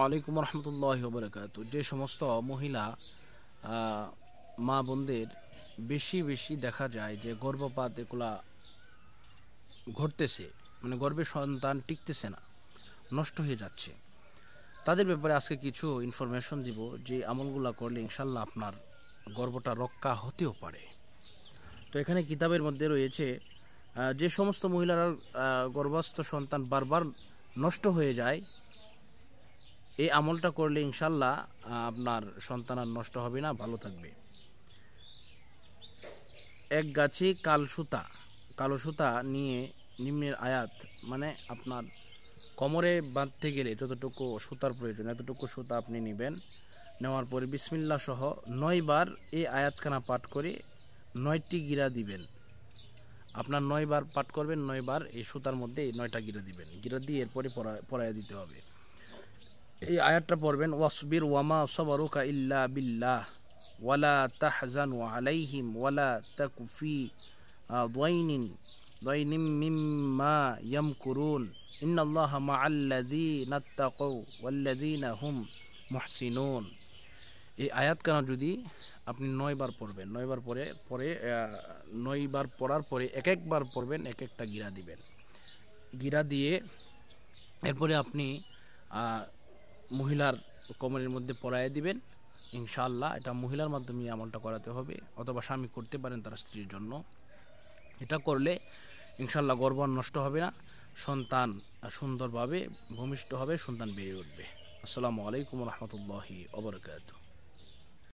আলাইকুম রহমতুল্লাহ বরকাত যে সমস্ত মহিলা মা বোনদের বেশি বেশি দেখা যায় যে গর্ভপাত এগুলা ঘটতেছে মানে গর্বের সন্তান টিকতেছে না নষ্ট হয়ে যাচ্ছে তাদের ব্যাপারে আজকে কিছু ইনফরমেশন দিব যে আমলগুলা করলে ইনশাল্লাহ আপনার গর্বটা রক্ষা হতেও পারে তো এখানে কিতাবের মধ্যে রয়েছে যে সমস্ত মহিলারা গর্ভস্থ সন্তান বারবার নষ্ট হয়ে যায় এই আমলটা করলে ইনশাল্লাহ আপনার সন্তান আর নষ্ট হবে না ভালো থাকবে এক গাছে কাল সুতা কালো সুতা নিয়ে নিম্নের আয়াত মানে আপনার কোমরে বাঁধতে গেলে ততটুকু সুতার প্রয়োজন এতটুকু সুতা আপনি নেবেন নেওয়ার পরে বিসমিল্লা সহ নয়বার এই আয়াতখানা পাঠ করে নয়টি গিরা দিবেন আপনার নয়বার পাঠ করবেন নয়বার এই সুতার মধ্যে নয়টা গিরা দিবেন গিরা দিয়ে এরপরে পড়া পড়াইয়া দিতে হবে এই আয়াতটা পড়বেন ওয়াসবির ওয়ামা সবরুকা ইল্লা বিল্লাহ ওয়ালা তাহজান আলাইহিম ওয়ালা তাকুফি দৈনিন দৈনিম মিম্মা ইয়াম করুন ইন্নাল্লাহ মা আল্লাদিন ওয়াল্লাদি না হুম মহসিনুন এই কেন যদি আপনি নয়বার পড়বেন নয়বার পরে পরে নয়বার পড়ার পরে এক একবার পড়বেন এক একটা গিরা দিবেন গিরা দিয়ে এরপরে আপনি মহিলার কোমরের মধ্যে পড়ায় দিবেন ইনশাল্লাহ এটা মহিলার মাধ্যমে আমলটা করাতে হবে অথবা স্বামী করতে পারেন তার স্ত্রীর জন্য এটা করলে ইনশাল্লাহ গর্বান নষ্ট হবে না সন্তান সুন্দরভাবে ভূমিষ্ঠ হবে সন্তান বেড়ে উঠবে আসসালামু আলাইকুম রহমতুল্লাহি অবরকাত